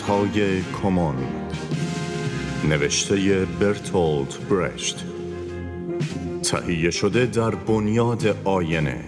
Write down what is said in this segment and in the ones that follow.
های کمان نوشته برتولد برشت تهیه شده در بنیاد آینه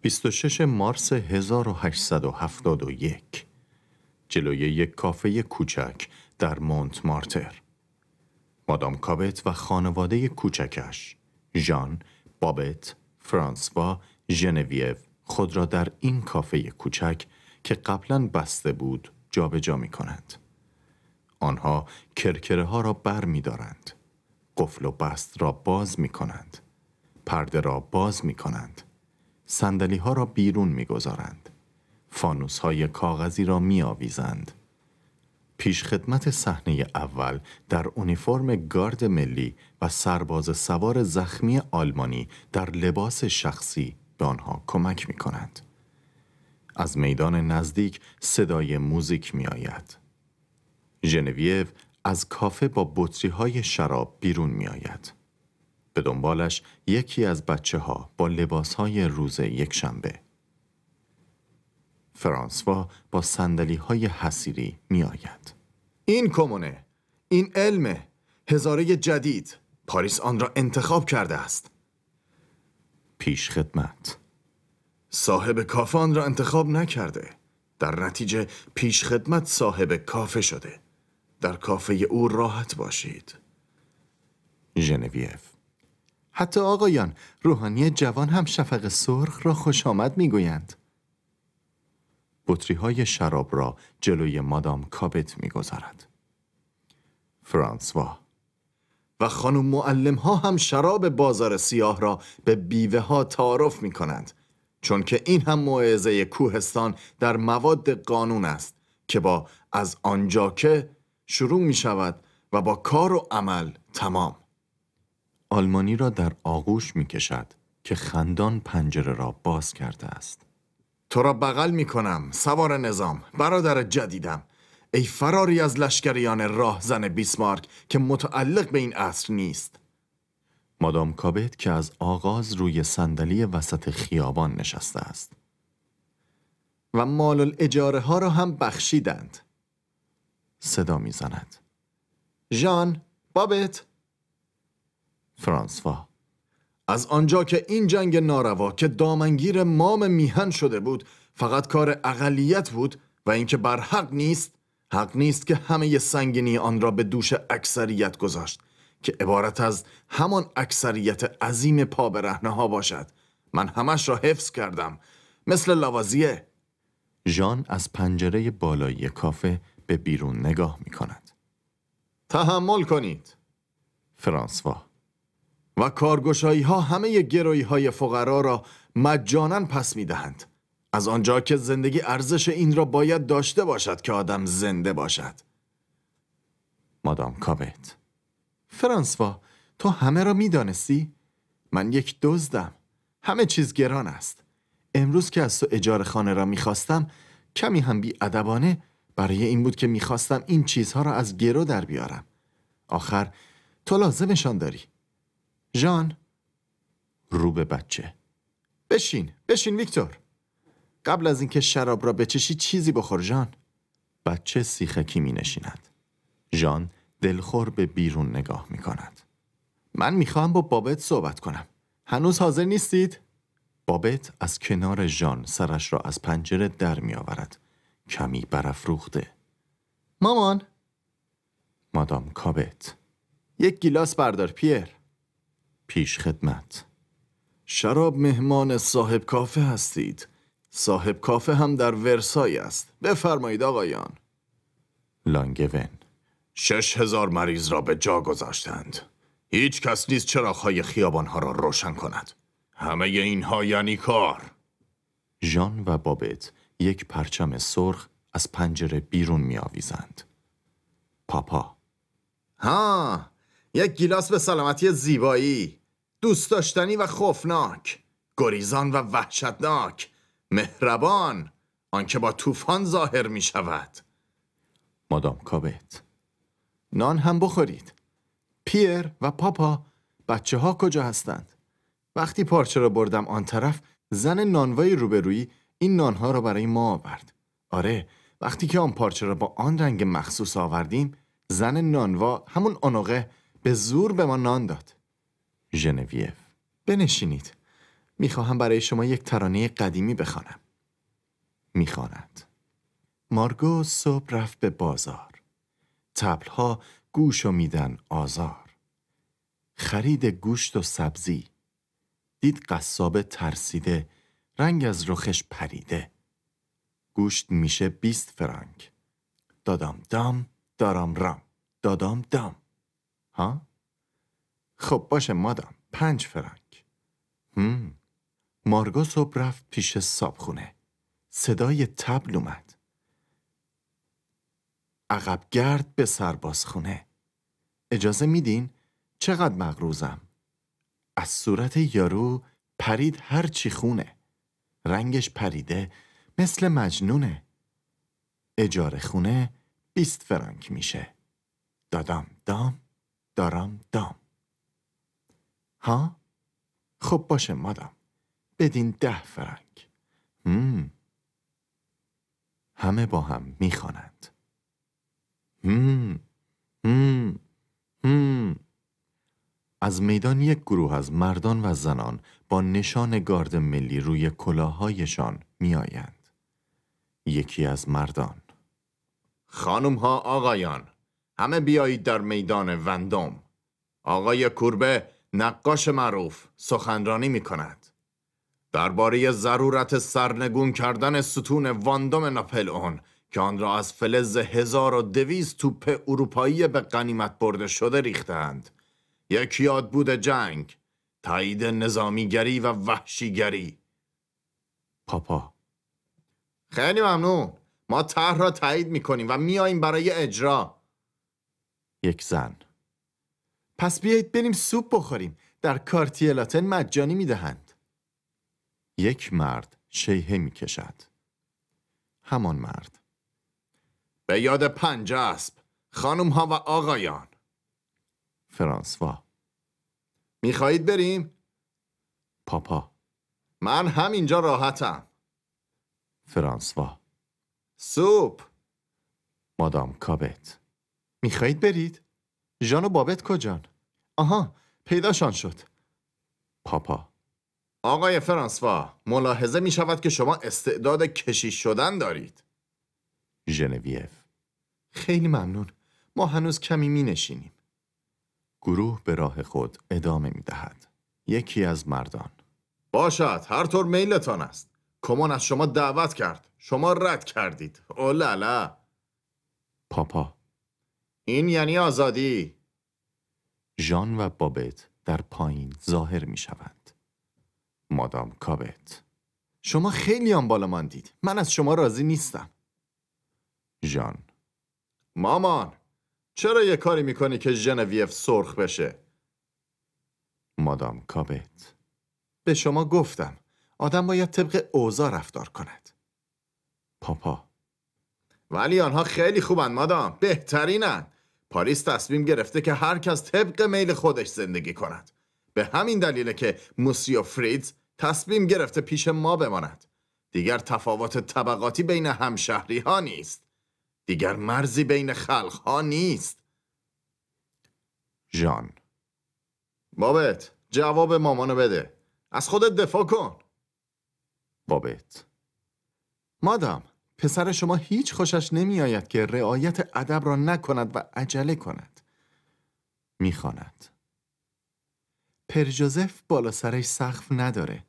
26 مارس 1871 جلوی یک کافه کوچک در مونت مارتر مادام کابت و خانواده کوچکش ژان، بابت، فرانسوا، ژنویو خود را در این کافه کوچک که قبلا بسته بود جابجا جا می کنند. آنها کرکره ها را بر می دارند. قفل و بست را باز می کنند. پرده را باز می کنند. سندلی ها را بیرون می گذارند. فانوس های کاغذی را می آویزند. پیش خدمت صحنه اول در اونیفرم گارد ملی و سرباز سوار زخمی آلمانی در لباس شخصی به آنها کمک می کنند. از میدان نزدیک صدای موزیک می آید. از کافه با بطری های شراب بیرون می آید. به دنبالش یکی از بچه ها با لباس های روز یک شنبه. فرانسوا با سندلی های حسیری می آید. این کمونه، این علمه، هزاره جدید، پاریس آن را انتخاب کرده است. پیش خدمت صاحب کافه آن را انتخاب نکرده. در نتیجه پیش خدمت صاحب کافه شده. در کافه او راحت باشید. ژنویف حتی آقایان روحانی جوان هم شفق سرخ را خوش آمد می گویند. بطری های شراب را جلوی مادام کابت می گذارد. فرانسوا و خانم معلم ها هم شراب بازار سیاه را به بیوه ها تعارف می کنند چون که این هم موعظه کوهستان در مواد قانون است که با از آنجا که شروع می شود و با کار و عمل تمام آلمانی را در آغوش می کشد که خندان پنجره را باز کرده است. تو را بغل می کنم سوار نظام برادر جدیدم ای فراری از لشکریان راهزن بیسمارک که متعلق به این عصر نیست مادام کابت که از آغاز روی صندلی وسط خیابان نشسته است و مال اجاره ها را هم بخشیدند صدا میزند ژان بابت فرانسوا از آنجا که این جنگ ناروا که دامنگیر مام میهن شده بود فقط کار اقلیت بود و اینکه بر حق نیست حق نیست که همه سنگینی آن را به دوش اکثریت گذاشت که عبارت از همان اکثریت عظیم پا به ها باشد من همش را حفظ کردم مثل لوازیه ژان از پنجره بالایی کافه به بیرون نگاه می کند تحمل کنید فرانسوا و کارگشایی ها همه گرایی های فقرا را مجانا پس می دهند. از آنجا که زندگی ارزش این را باید داشته باشد که آدم زنده باشد. مادام کابت فرانسوا تو همه را می دانستی؟ من یک دزدم. همه چیز گران است. امروز که از تو اجاره خانه را میخواستم کمی هم بی ادبانه برای این بود که میخواستم این چیزها را از گرو در بیارم. آخر تو لازمشان داری. جان، رو به بچه بشین بشین ویکتور قبل از اینکه شراب را بچشی چیزی بخور جان بچه سیخکی می نشیند ژان دلخور به بیرون نگاه می کند من می خواهم با بابت صحبت کنم هنوز حاضر نیستید؟ بابت از کنار ژان سرش را از پنجره در می آورد کمی برافروخته مامان مادام کابت یک گیلاس بردار پیر پیش خدمت شراب مهمان صاحب کافه هستید صاحب کافه هم در ورسای است بفرمایید آقایان لانگون شش هزار مریض را به جا گذاشتند هیچ کس نیست چراغهای خیابانها را روشن کند همه اینها یعنی کار ژان و بابت یک پرچم سرخ از پنجره بیرون می آویزند. پاپا ها یک گیلاس به سلامتی زیبایی دوست داشتنی و خوفناک گریزان و وحشتناک مهربان آنکه با طوفان ظاهر می شود مادام کابت نان هم بخورید پیر و پاپا بچه ها کجا هستند وقتی پارچه را بردم آن طرف زن نانوای روبرویی این نانها را برای ما آورد آره وقتی که آن پارچه را با آن رنگ مخصوص آوردیم زن نانوا همون آنوقه به زور به ما نان داد ژنویو بنشینید میخواهم برای شما یک ترانه قدیمی بخوانم میخواند مارگو صبح رفت به بازار تبلها گوش و میدن آزار خرید گوشت و سبزی دید قصاب ترسیده رنگ از رخش پریده گوشت میشه بیست فرانک دادام دام دارام رام دادام دام ها؟ خب باشه مادام پنج فرانک هم. مارگو صبح رفت پیش صابخونه صدای تبل اومد عقب گرد به سربازخونه اجازه میدین چقدر مغروزم از صورت یارو پرید هر چی خونه رنگش پریده مثل مجنونه اجاره خونه بیست فرانک میشه دادام دام دارم دام ها؟ خب باشه مادم بدین ده فرنگ هم همه با هم میخوانند از میدان یک گروه از مردان و زنان با نشان گارد ملی روی کلاهایشان میآیند یکی از مردان خانم ها آقایان همه بیایید در میدان وندوم آقای کوربه نقاش معروف سخنرانی می کند درباره ضرورت سرنگون کردن ستون واندوم ناپلئون که آن را از فلز 1200 توپ اروپایی به قنیمت برده شده ریختند یک یاد بود جنگ تایید نظامیگری و وحشیگری پاپا خیلی ممنون ما طرح را تایید میکنیم و میاییم برای اجرا یک زن پس بیایید بریم سوپ بخوریم در کارتیه لاتن مجانی میدهند یک مرد شیهه میکشد همان مرد به یاد پنج اسب خانم ها و آقایان فرانسوا میخواهید بریم؟ پاپا من همینجا راحتم فرانسوا سوپ مادام کابت میخواهید برید؟ ژان و بابت کجان؟ آها پیداشان شد پاپا آقای فرانسوا ملاحظه می شود که شما استعداد کشیش شدن دارید ژنویو خیلی ممنون ما هنوز کمی مینشینیم گروه به راه خود ادامه می یکی از مردان باشد هر طور میلتان است کمان از شما دعوت کرد شما رد کردید اولالا پاپا این یعنی آزادی ژان و بابت در پایین ظاهر می شوند مادام کابت شما خیلی آن بالا ماندید من از شما راضی نیستم ژان مامان چرا یه کاری میکنی که ژنویف سرخ بشه مادام کابت به شما گفتم آدم باید طبق اوضاع رفتار کند پاپا ولی آنها خیلی خوبند مادام بهترینند پاریس تصمیم گرفته که هر کس طبق میل خودش زندگی کند. به همین دلیله که موسیو فریدز تصمیم گرفته پیش ما بماند. دیگر تفاوت طبقاتی بین همشهری ها نیست. دیگر مرزی بین خلق ها نیست. جان بابت جواب مامانو بده. از خودت دفاع کن. بابت مادام پسر شما هیچ خوشش نمیآید که رعایت ادب را نکند و عجله کند میخواند پر جوزف بالا سرش سقف نداره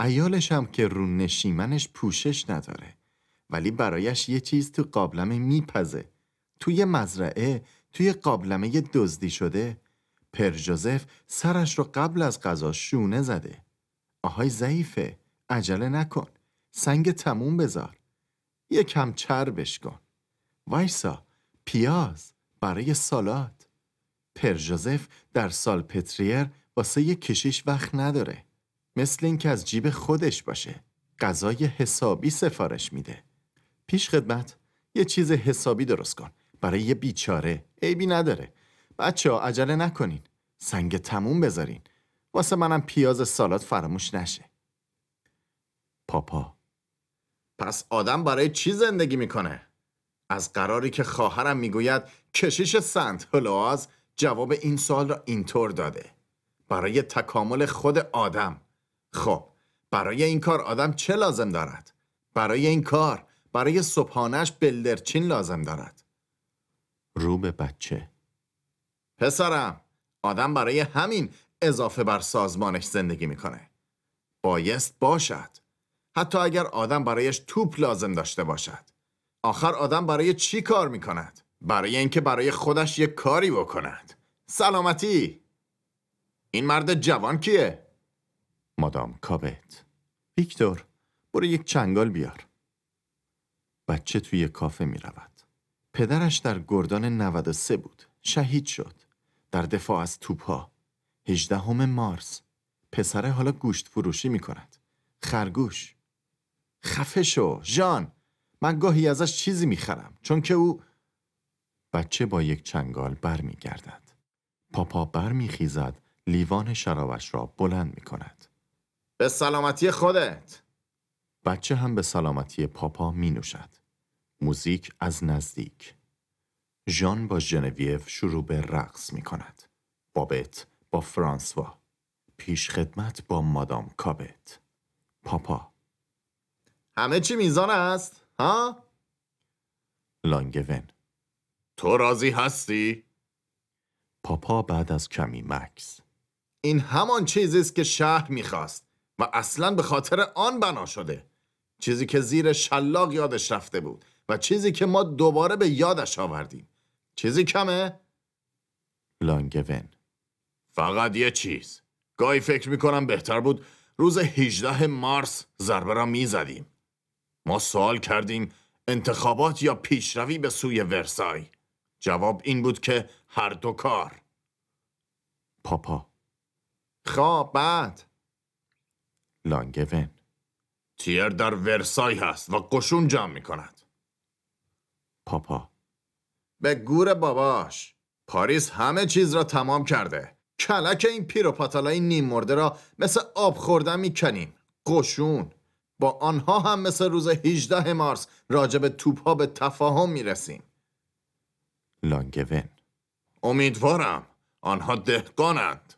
ایالش هم که رو نشیمنش پوشش نداره ولی برایش یه چیز تو قابلمه میپزه توی مزرعه توی قابلمه دزدی شده پر جوزف سرش رو قبل از غذا شونه زده آهای ضعیفه عجله نکن سنگ تموم بذار یکم چربش کن وایسا پیاز برای سالات پر جوزف در سال پتریر واسه یه کشیش وقت نداره مثل اینکه از جیب خودش باشه غذای حسابی سفارش میده پیش خدمت یه چیز حسابی درست کن برای یه بیچاره عیبی نداره بچه ها عجله نکنین سنگ تموم بذارین واسه منم پیاز سالات فراموش نشه پاپا پس آدم برای چی زندگی میکنه؟ از قراری که خواهرم میگوید کشیش سنت هلواز جواب این سال را اینطور داده برای تکامل خود آدم خب برای این کار آدم چه لازم دارد؟ برای این کار برای صبحانش بلدرچین لازم دارد رو به بچه پسرم آدم برای همین اضافه بر سازمانش زندگی میکنه بایست باشد حتی اگر آدم برایش توپ لازم داشته باشد آخر آدم برای چی کار می کند؟ برای اینکه برای خودش یک کاری بکند سلامتی این مرد جوان کیه؟ مادام کابت ویکتور برو یک چنگال بیار بچه توی کافه می رود پدرش در گردان 93 بود شهید شد در دفاع از توپها 18 همه مارس پسره حالا گوشت فروشی می کند خرگوش خفه شو ژان من گاهی ازش چیزی میخرم چون که او بچه با یک چنگال برمیگردد پاپا برمیخیزد لیوان شرابش را بلند میکند به سلامتی خودت بچه هم به سلامتی پاپا می نوشد. موزیک از نزدیک. ژان با ژنویو شروع به رقص می کند. بابت با فرانسوا. پیش خدمت با مادام کابت. پاپا. همه چی میزان است؟ ها؟ لانگون تو راضی هستی؟ پاپا بعد از کمی مکس این همان چیزی است که شهر میخواست و اصلا به خاطر آن بنا شده چیزی که زیر شلاق یادش رفته بود و چیزی که ما دوباره به یادش آوردیم چیزی کمه؟ لانگون فقط یه چیز گاهی فکر میکنم بهتر بود روز 18 مارس ضربه را میزدیم ما سوال کردیم انتخابات یا پیشروی به سوی ورسای جواب این بود که هر دو کار پاپا خواب بعد لانگون تیر در ورسای هست و قشون جمع می کند پاپا به گور باباش پاریس همه چیز را تمام کرده کلک این پیروپاتالای نیم مرده را مثل آب خوردن کنیم قشون با آنها هم مثل روز 18 مارس راجب توپ ها به تفاهم می رسیم. لانگون امیدوارم آنها دهقانند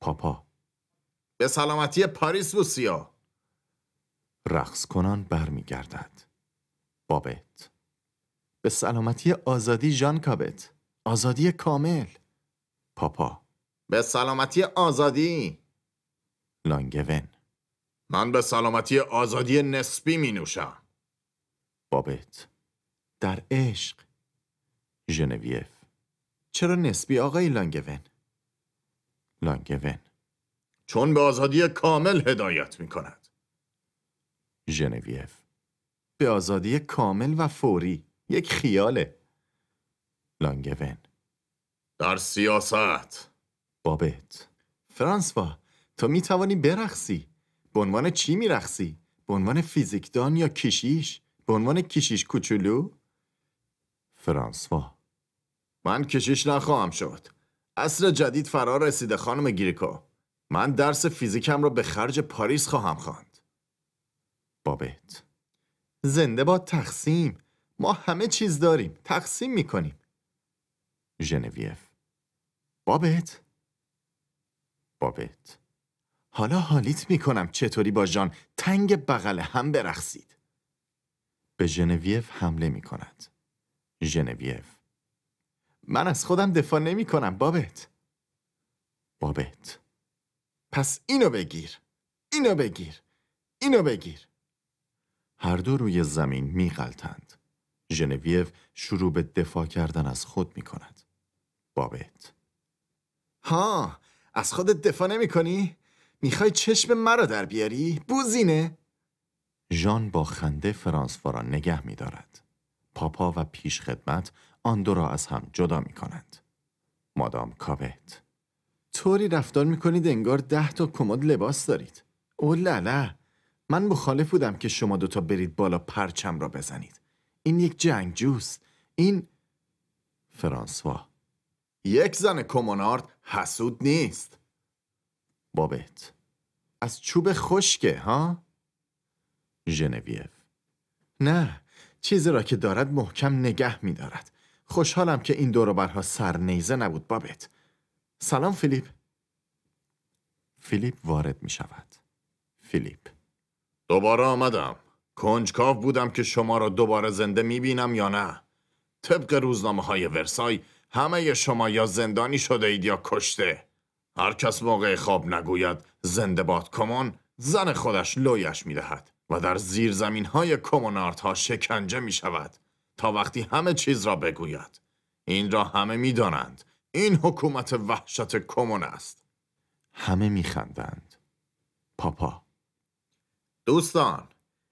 پاپا به سلامتی پاریس سیا رقص کنان برمیگردد بابت به سلامتی آزادی ژان کابت آزادی کامل پاپا به سلامتی آزادی لانگون من به سلامتی آزادی نسبی می نوشم بابت در عشق ژنویف چرا نسبی آقای لانگون لانگون چون به آزادی کامل هدایت می کند ژنویف به آزادی کامل و فوری یک خیاله لانگون در سیاست بابت فرانسوا تو می توانی برخصی به عنوان چی میرخصی؟ به عنوان فیزیکدان یا کشیش؟ به عنوان کشیش کوچولو؟ فرانسوا من کشیش نخواهم شد اصر جدید فرار رسیده خانم گیریکو من درس فیزیکم را به خرج پاریس خواهم خواند بابت زنده با تقسیم ما همه چیز داریم تقسیم میکنیم ژنویف بابت بابت حالا حالیت میکنم چطوری با جان تنگ بغل هم برخصید. به ژنویف حمله میکند. ژنویف من از خودم دفاع نمی کنم بابت. بابت پس اینو بگیر. اینو بگیر. اینو بگیر. هر دو روی زمین غلطند. جنویف شروع به دفاع کردن از خود می کند. بابت ها از خودت دفاع نمی کنی؟ میخوای چشم مرا در بیاری؟ بوزینه؟ ژان با خنده فرانسوا را نگه میدارد. پاپا و پیشخدمت آن دو را از هم جدا می کنند. مادام کابت طوری رفتار می کنید انگار ده تا کمد لباس دارید. او لالا من مخالف بودم که شما دوتا برید بالا پرچم را بزنید. این یک جنگ جوست. این فرانسوا یک زن کمونارد حسود نیست. بابت از چوب خشکه ها؟ ژنویو نه چیزی را که دارد محکم نگه می دارد. خوشحالم که این دوروبرها سرنیزه نبود بابت سلام فیلیپ فیلیپ وارد می شود فیلیپ دوباره آمدم کنجکاو بودم که شما را دوباره زنده می بینم یا نه طبق روزنامه های ورسای همه شما یا زندانی شده اید یا کشته هر کس واقع خواب نگوید زنده باد کمان زن خودش لویش می و در زیر زمین های کمونارت ها شکنجه می شود تا وقتی همه چیز را بگوید این را همه می دانند. این حکومت وحشت کمون است همه میخندند. پاپا دوستان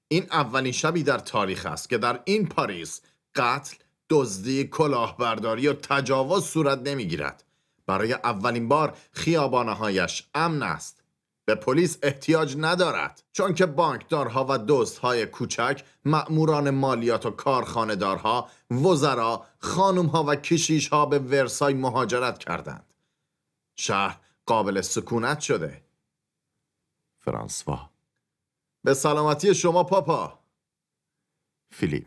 این اولین شبی در تاریخ است که در این پاریس قتل دزدی کلاهبرداری و تجاوز صورت نمیگیرد برای اولین بار خیابانهایش امن است به پلیس احتیاج ندارد چون که بانکدارها و دوستهای کوچک مأموران مالیات و کارخانهدارها وزرا خانمها و کشیشها به ورسای مهاجرت کردند شهر قابل سکونت شده فرانسوا به سلامتی شما پاپا فیلیپ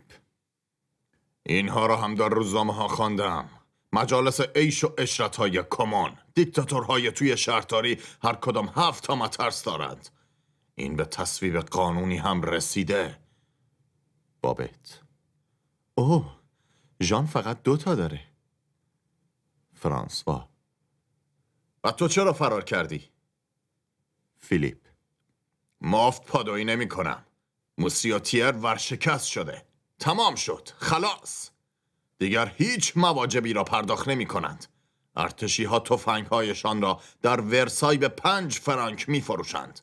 اینها را هم در روزنامه ها خواندم مجالس عیش و اشرت های کمان دیکتاتورهای توی شهرداری هر کدام هفت تا مترس دارند این به تصویب قانونی هم رسیده بابت اوه ژان فقط دوتا داره فرانسوا و تو چرا فرار کردی؟ فیلیپ مافت پادویی نمی کنم تیر ورشکست شده تمام شد خلاص دیگر هیچ مواجبی را پرداخت نمی کنند. ارتشی ها توفنگ هایشان را در ورسای به پنج فرانک می فروشند.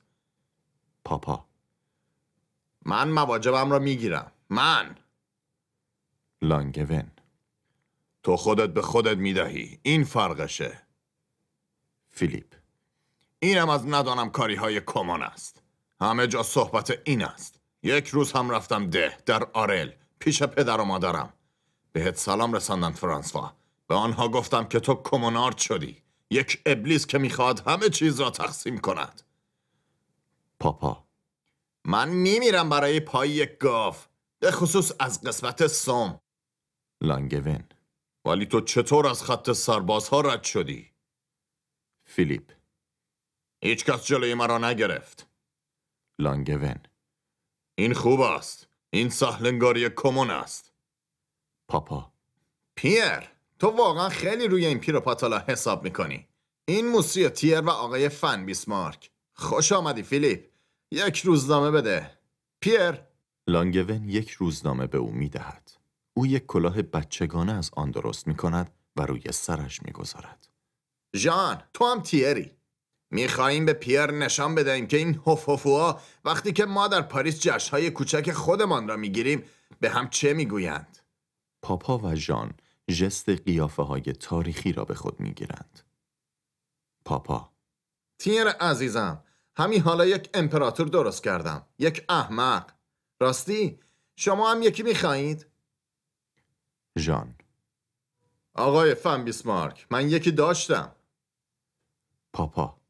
پاپا من مواجبم را می گیرم. من لانگون تو خودت به خودت می دهی. این فرقشه. فیلیپ اینم از ندانم کاری های کمان است. همه جا صحبت این است. یک روز هم رفتم ده در آرل پیش پدر و مادرم. بهت سلام رساندم فرانسوا به آنها گفتم که تو کومونارد شدی یک ابلیس که میخواد همه چیز را تقسیم کند پاپا من میمیرم برای پای یک گاف. به خصوص از قسمت سوم لانگوین ولی تو چطور از خط سربازها رد شدی؟ فیلیپ هیچ کس جلوی مرا نگرفت لانگوین این خوب است این سهلنگاری کمون است پاپا پیر تو واقعا خیلی روی این پاتالا حساب میکنی این موسیو تیر و آقای فن بیسمارک خوش آمدی فیلیپ یک روزنامه بده پیر لانگون یک روزنامه به او میدهد او یک کلاه بچگانه از آن درست میکند و روی سرش میگذارد ژان تو هم تیری میخواهیم به پیر نشان بدهیم که این هفهفوها وقتی که ما در پاریس جشنهای کوچک خودمان را میگیریم به هم چه میگویند پاپا و ژان جست قیافه های تاریخی را به خود می گیرند. پاپا تیر عزیزم همین حالا یک امپراتور درست کردم یک احمق راستی شما هم یکی میخواهید؟ ژان آقای فن بیسمارک من یکی داشتم پاپا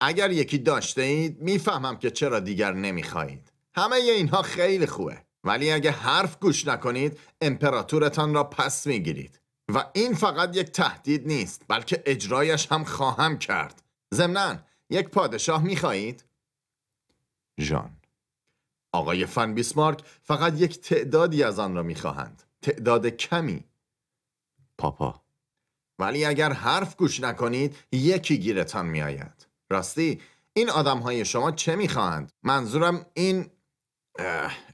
اگر یکی داشته اید میفهمم که چرا دیگر نمیخواهید همه ی اینها خیلی خوبه ولی اگه حرف گوش نکنید امپراتورتان را پس میگیرید و این فقط یک تهدید نیست بلکه اجرایش هم خواهم کرد ضمنا یک پادشاه میخواهید ژان آقای فن بیسمارک فقط یک تعدادی از آن را میخواهند تعداد کمی پاپا ولی اگر حرف گوش نکنید یکی گیرتان میآید راستی این آدم های شما چه میخواهند منظورم این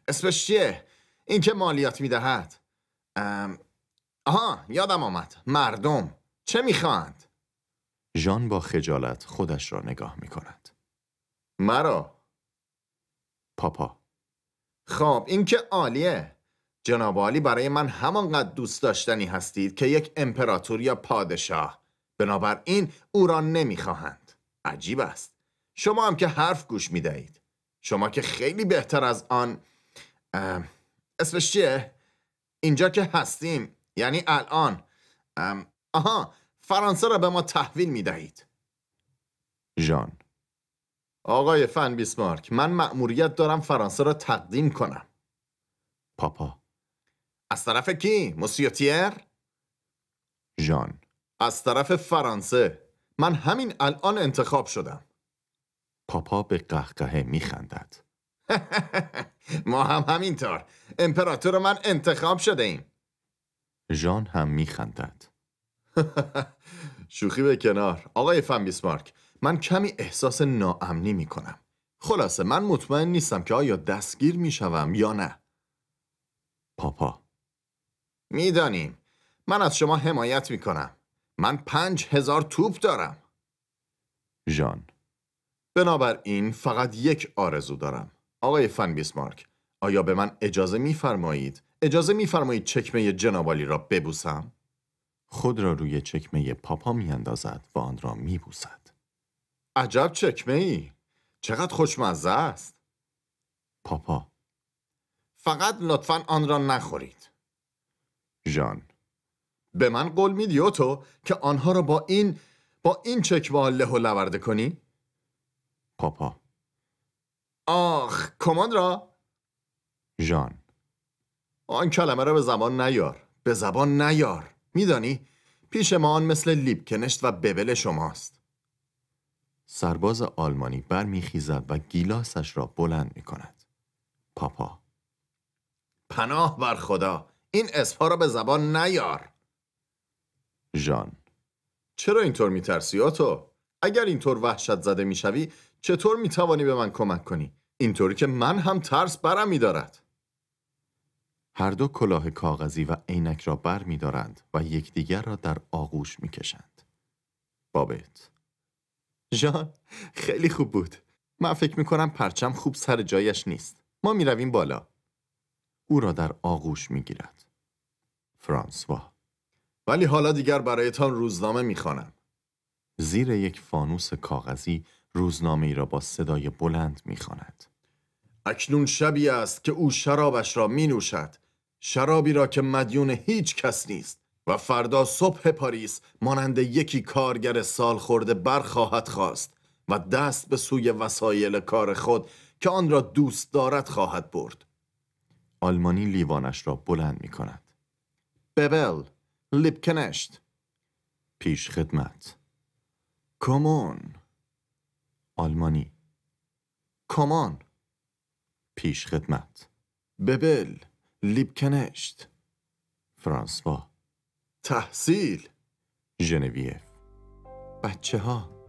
اسمش چیه؟ این که مالیات میدهد آها یادم آمد مردم چه میخواند؟ ژان با خجالت خودش را نگاه میکند مرا پاپا خب این که عالیه جناب عالی برای من همانقدر دوست داشتنی هستید که یک امپراتور یا پادشاه بنابراین او را نمیخواهند عجیب است شما هم که حرف گوش میدهید شما که خیلی بهتر از آن اسمش چیه؟ اینجا که هستیم یعنی الان آها فرانسه را به ما تحویل می دهید ژان آقای فن بیسمارک من مأموریت دارم فرانسه را تقدیم کنم پاپا از طرف کی؟ موسیو تیر؟ جان. از طرف فرانسه من همین الان انتخاب شدم پاپا به قهقهه میخندد ما هم همینطور امپراتور من انتخاب شده ایم ژان هم میخندد شوخی به کنار آقای فن بیسمارک من کمی احساس ناامنی میکنم خلاصه من مطمئن نیستم که آیا دستگیر میشوم یا نه پاپا میدانیم من از شما حمایت میکنم من پنج هزار توپ دارم ژان بنابراین فقط یک آرزو دارم. آقای فن بیسمارک، آیا به من اجازه میفرمایید؟ اجازه میفرمایید چکمه جنابالی را ببوسم؟ خود را روی چکمه پاپا میاندازد و آن را میبوسد. عجب چکمه ای؟ چقدر خوشمزه است. پاپا فقط لطفا آن را نخورید. ژان به من قول میدی تو که آنها را با این با این چکمه له و لورده کنی؟ پاپا آخ کماند را جان. آن کلمه را به زبان نیار به زبان نیار میدانی پیش ما آن مثل لیبکنشت و ببل شماست سرباز آلمانی برمیخیزد و گیلاسش را بلند می کند. پاپا پناه بر خدا این اسپا را به زبان نیار جان. چرا اینطور میترسی آتو؟ اگر اینطور وحشت زده میشوی چطور توانی به من کمک کنی اینطوری که من هم ترس برم دارد. هر دو کلاه کاغذی و عینک را بر می دارند و یکدیگر را در آغوش می کشند. بابت جان، خیلی خوب بود. من فکر می کنم پرچم خوب سر جایش نیست. ما می رویم بالا. او را در آغوش می گیرد. فرانسوا ولی حالا دیگر برایتان روزنامه می خوانم. زیر یک فانوس کاغذی روزنامه ای را با صدای بلند میخواند. اکنون شبی است که او شرابش را می نوشد. شرابی را که مدیون هیچ کس نیست و فردا صبح پاریس مانند یکی کارگر سال خورده برخواهد خواست و دست به سوی وسایل کار خود که آن را دوست دارد خواهد برد. آلمانی لیوانش را بلند می کند. ببل، لیبکنشت. پیش خدمت. کمون، آلمانی کامان پیش خدمت ببل لیبکنشت فرانسوا تحصیل ژنووی، بچه ها